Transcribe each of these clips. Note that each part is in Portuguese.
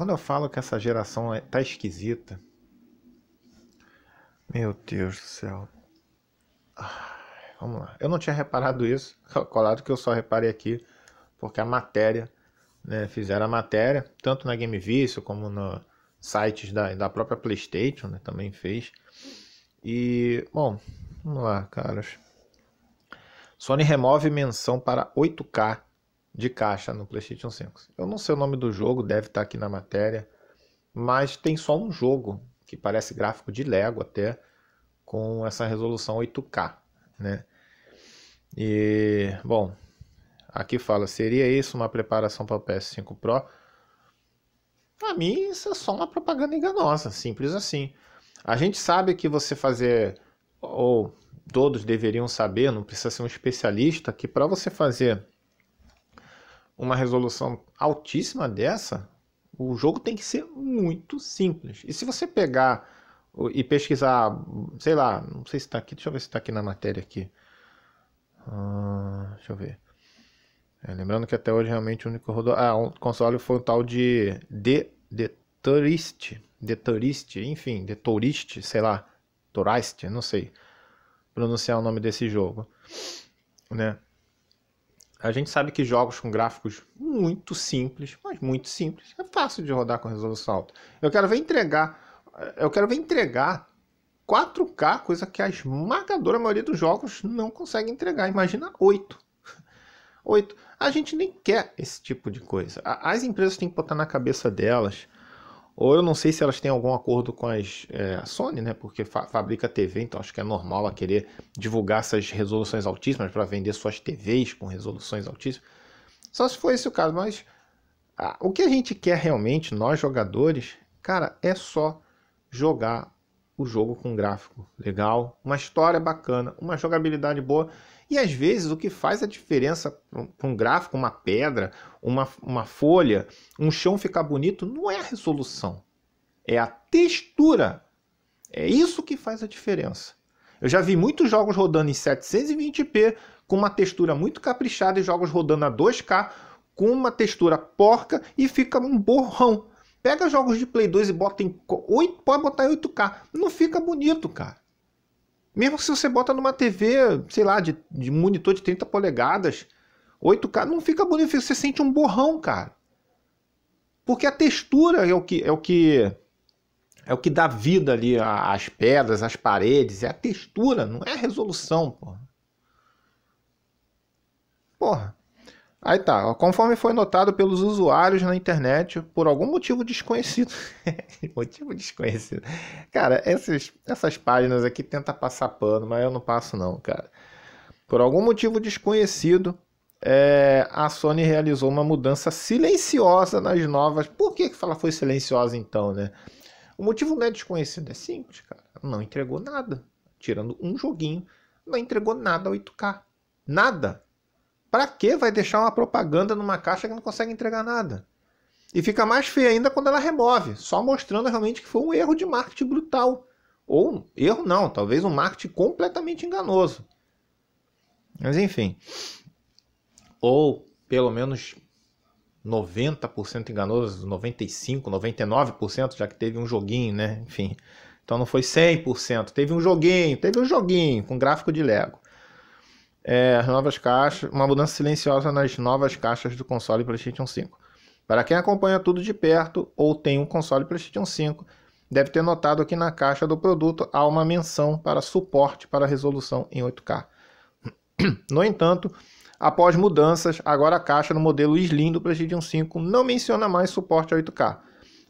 Quando eu falo que essa geração está é, tá esquisita. Meu Deus do céu. vamos lá. Eu não tinha reparado isso. Colado que eu só reparei aqui. Porque a matéria. Né, fizeram a matéria. Tanto na Game Vício como no sites da, da própria PlayStation. Né, também fez. E. Bom. Vamos lá, caras. Sony remove menção para 8K de caixa no PlayStation 5. Eu não sei o nome do jogo, deve estar tá aqui na matéria, mas tem só um jogo que parece gráfico de Lego até com essa resolução 8K, né? E bom, aqui fala, seria isso uma preparação para o PS5 Pro? Para mim, isso é só uma propaganda enganosa, simples assim. A gente sabe que você fazer ou todos deveriam saber, não precisa ser um especialista, que para você fazer uma resolução altíssima dessa, o jogo tem que ser muito simples. E se você pegar e pesquisar, sei lá, não sei se está aqui, deixa eu ver se está aqui na matéria aqui. Ah, deixa eu ver. É, lembrando que até hoje realmente o único rodo... ah, um console foi um tal de The, The Tourist, The Tourist, enfim, The Tourist, sei lá, Tourist, não sei pronunciar o nome desse jogo, né? a gente sabe que jogos com gráficos muito simples, mas muito simples, é fácil de rodar com resolução alta. Eu quero ver entregar, eh, eu quero ver entregar 4K, coisa que a esmagadora maioria dos jogos não consegue entregar. Imagina 8. 8. A gente nem quer esse tipo de coisa. As empresas têm que botar na cabeça delas ou eu não sei se elas têm algum acordo com as, é, a Sony, né? Porque fa fabrica TV, então acho que é normal ela querer divulgar essas resoluções altíssimas para vender suas TVs com resoluções altíssimas. Só se for esse o caso, mas o que a gente quer realmente, nós jogadores, cara, é só jogar o jogo com gráfico legal, uma história bacana, uma jogabilidade boa e às vezes o que faz a diferença para um gráfico, uma pedra, uma, uma folha, um chão ficar bonito, não é a resolução, é a textura. É isso que faz a diferença. Eu já vi muitos jogos rodando em 720p com uma textura muito caprichada e jogos rodando a 2K com uma textura porca e fica um borrão. Pega jogos de Play 2 e bota em 8, pode botar em 8K, não fica bonito, cara. Mesmo se você bota numa TV, sei lá, de, de monitor de 30 polegadas, 8K, não fica bonito, você sente um borrão, cara. Porque a textura é o que é o que é o que dá vida ali às pedras, às paredes, é a textura, não é a resolução, porra. Porra. Aí tá, conforme foi notado pelos usuários na internet, por algum motivo desconhecido. motivo desconhecido. Cara, essas essas páginas aqui tenta passar pano, mas eu não passo não, cara. Por algum motivo desconhecido, é, a Sony realizou uma mudança silenciosa nas novas. Por que ela foi silenciosa então, né? O motivo não é desconhecido, é simples, cara. Não entregou nada. Tirando um joguinho, não entregou nada ao 8K. Nada. Para que vai deixar uma propaganda numa caixa que não consegue entregar nada? E fica mais feio ainda quando ela remove, só mostrando realmente que foi um erro de marketing brutal. Ou um erro não, talvez um marketing completamente enganoso. Mas enfim. Ou pelo menos 90% enganoso, 95%, 99%, já que teve um joguinho, né? Enfim. Então não foi 100%, teve um joguinho, teve um joguinho com gráfico de Lego é, novas caixas, uma mudança silenciosa nas novas caixas do console PlayStation 5. Para quem acompanha tudo de perto ou tem um console PlayStation 5, deve ter notado que na caixa do produto há uma menção para suporte para resolução em 8K. No entanto, após mudanças, agora a caixa no modelo Slim do PlayStation 5 não menciona mais suporte a 8K.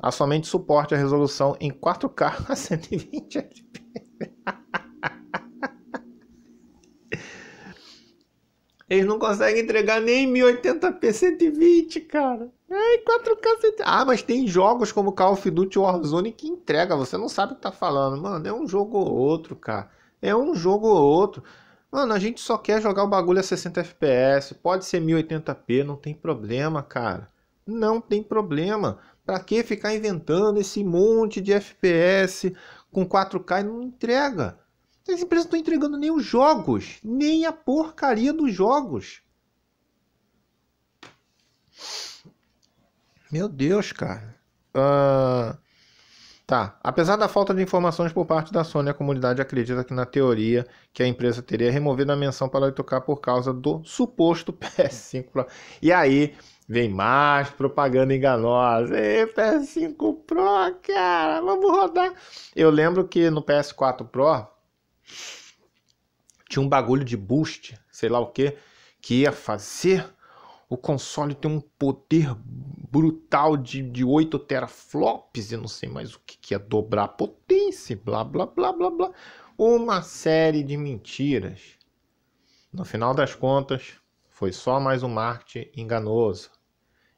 Há somente suporte à resolução em 4K a 120 fps. Eles não conseguem entregar nem 1080p 120, cara. Ai, 4K 120. Ah, mas tem jogos como Call of Duty Warzone que entrega. Você não sabe o que tá falando. Mano, é um jogo ou outro, cara. É um jogo ou outro. Mano, a gente só quer jogar o bagulho a 60 FPS. Pode ser 1080p, não tem problema, cara. Não tem problema. Pra que ficar inventando esse monte de FPS com 4K e não entrega? As empresas não estão entregando nem os jogos, nem a porcaria dos jogos. Meu Deus, cara. Uh, tá. Apesar da falta de informações por parte da Sony, a comunidade acredita que na teoria que a empresa teria removido a menção para tocar por causa do suposto PS5 Pro. E aí vem mais propaganda enganosa. Ei, PS5 Pro, cara, vamos rodar. Eu lembro que no PS4 Pro tinha um bagulho de boost, sei lá o que, que ia fazer o console ter um poder brutal de, de 8 teraflops e não sei mais o que, que ia dobrar a potência, blá blá blá blá blá. Uma série de mentiras. No final das contas, foi só mais um marketing enganoso.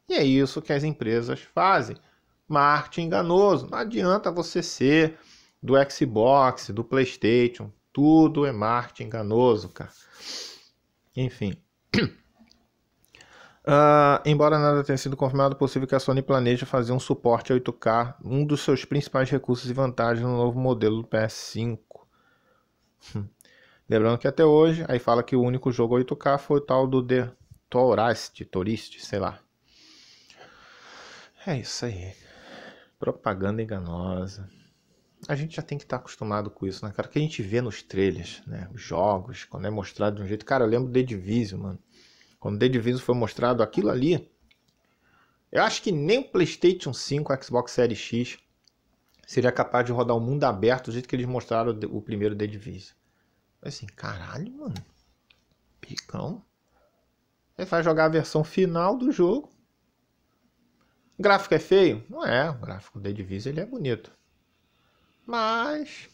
E é isso que as empresas fazem. Marketing enganoso. Não adianta você ser do Xbox, do PlayStation. Tudo é marketing enganoso, cara. Enfim. Uh, embora nada tenha sido confirmado, é possível que a Sony planeje fazer um suporte a 8K, um dos seus principais recursos e vantagens no novo modelo do PS5. Hum. Lembrando que até hoje, aí fala que o único jogo 8K foi o tal do The Tourist, Tourist, sei lá. É isso aí. Propaganda enganosa a gente já tem que estar tá acostumado com isso, né, cara? Que a gente vê nos trailers, né? Os jogos, quando é mostrado de um jeito. Cara, eu lembro do The Division, mano. Quando The Division foi mostrado aquilo ali. Eu acho que nem o PlayStation 5, Xbox Series X seria capaz de rodar o um mundo aberto do jeito que eles mostraram o primeiro The Division. Assim, caralho, mano. Picão. Você vai jogar a versão final do jogo. O gráfico é feio? Não é. O gráfico do The Division ele é bonito mas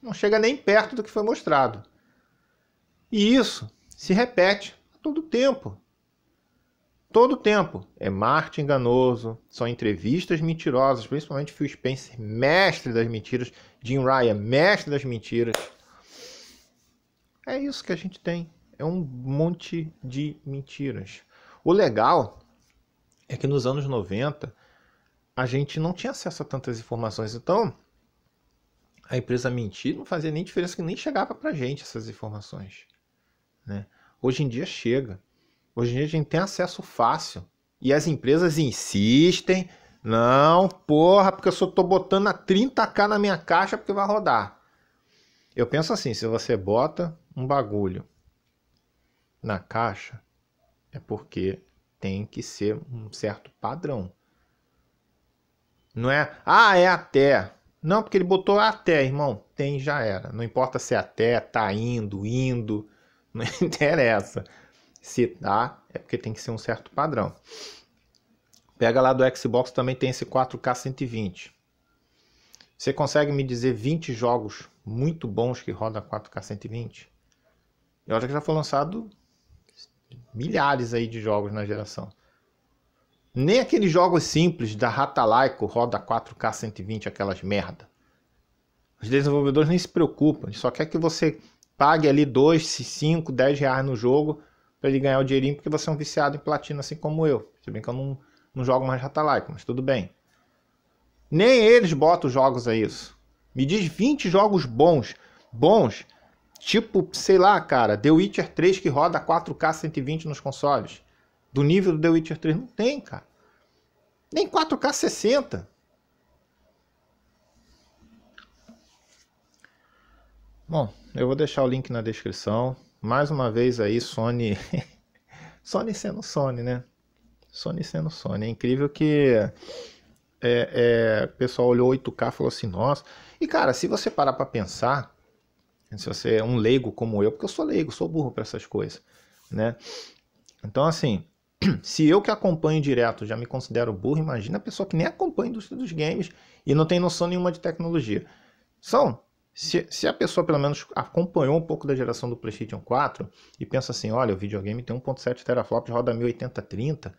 não chega nem perto do que foi mostrado. E isso se repete todo tempo. Todo tempo. É Marte enganoso, são entrevistas mentirosas, principalmente Phil Spencer, mestre das mentiras, Jim Ryan, mestre das mentiras. É isso que a gente tem. É um monte de mentiras. O legal é que nos anos 90 a gente não tinha acesso a tantas informações. Então, a empresa mentir, não fazia nem diferença que nem chegava para gente essas informações. Né? Hoje em dia chega. Hoje em dia a gente tem acesso fácil. E as empresas insistem. Não, porra, porque eu só tô botando a 30k na minha caixa porque vai rodar. Eu penso assim, se você bota um bagulho na caixa, é porque tem que ser um certo padrão. Não é, ah, é até não, porque ele botou até, irmão. Tem já era. Não importa se é até, tá indo, indo. Não interessa. Se tá, é porque tem que ser um certo padrão. Pega lá do Xbox também tem esse 4K 120. Você consegue me dizer 20 jogos muito bons que roda 4K 120? E olha que já foi lançado milhares aí de jogos na geração. Nem aqueles jogos simples da Ratalaico, roda 4K 120, aquelas merda. Os desenvolvedores nem se preocupam, só quer que você pague ali 2, 5, 10 reais no jogo para ele ganhar o dinheirinho, porque você é um viciado em platina, assim como eu. Se bem que eu não, não jogo mais Ratalaico, mas tudo bem. Nem eles botam jogos a isso. Me diz 20 jogos bons. Bons. Tipo, sei lá, cara, The Witcher 3 que roda 4K 120 nos consoles do nível do The Witcher 3. Não tem, cara. Nem 4K 60. Bom, eu vou deixar o link na descrição. Mais uma vez aí, Sony. Sony sendo Sony, né? Sony sendo Sony. É incrível que é, é, o pessoal olhou 8K e falou assim, nossa. E cara, se você parar para pensar, se você é um leigo como eu, porque eu sou leigo, sou burro para essas coisas, né? Então assim, se eu que acompanho direto já me considero burro, imagina a pessoa que nem acompanha a indústria dos games e não tem noção nenhuma de tecnologia. São, se, se a pessoa pelo menos acompanhou um pouco da geração do PlayStation 4 e pensa assim: olha, o videogame tem 1,7 teraflops, roda 1080-30,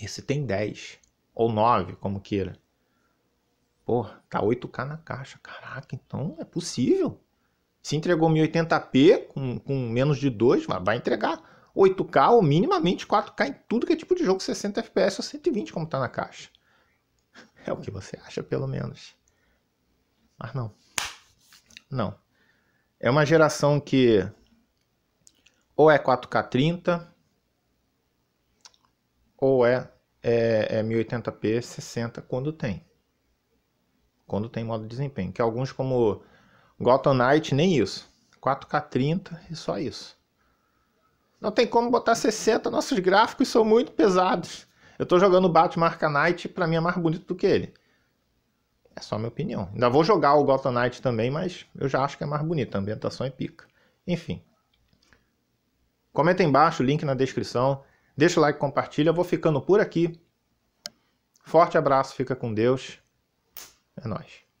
esse tem 10 ou 9, como queira. Pô, tá 8K na caixa. Caraca, então é possível. Se entregou 1080p com, com menos de 2, vai entregar 8K ou minimamente 4K em tudo que é tipo de jogo, 60 FPS ou 120, como tá na caixa. É o que você acha, pelo menos. Mas não. Não. É uma geração que ou é 4K 30 ou é, é, é 1080p 60 quando tem. Quando tem modo de desempenho. Que alguns como Gotham Knight nem isso. 4K 30 e só isso. Não tem como botar 60, nossos gráficos são muito pesados. Eu estou jogando o Batman Arkham Knight, para mim é mais bonito do que ele. É só minha opinião. Ainda vou jogar o Gotham Knight também, mas eu já acho que é mais bonito, a ambientação é pica. Enfim. Comenta embaixo, link na descrição. Deixa o like, compartilha. Eu vou ficando por aqui. Forte abraço, fica com Deus. É nóis.